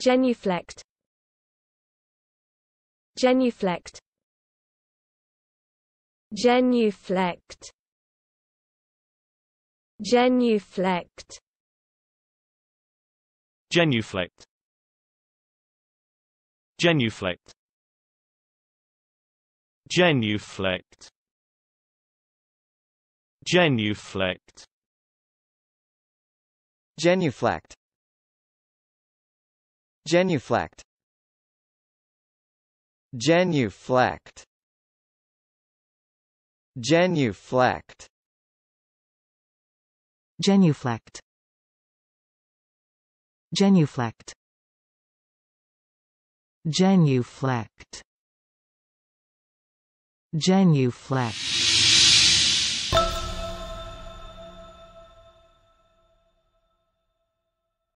genuflect genuflect genuflect genuflect genuflect genuflect genuflect genuflect genuflect Genuflect Genuflect Genuflect Genuflect Genuflect Genuflect Genuflect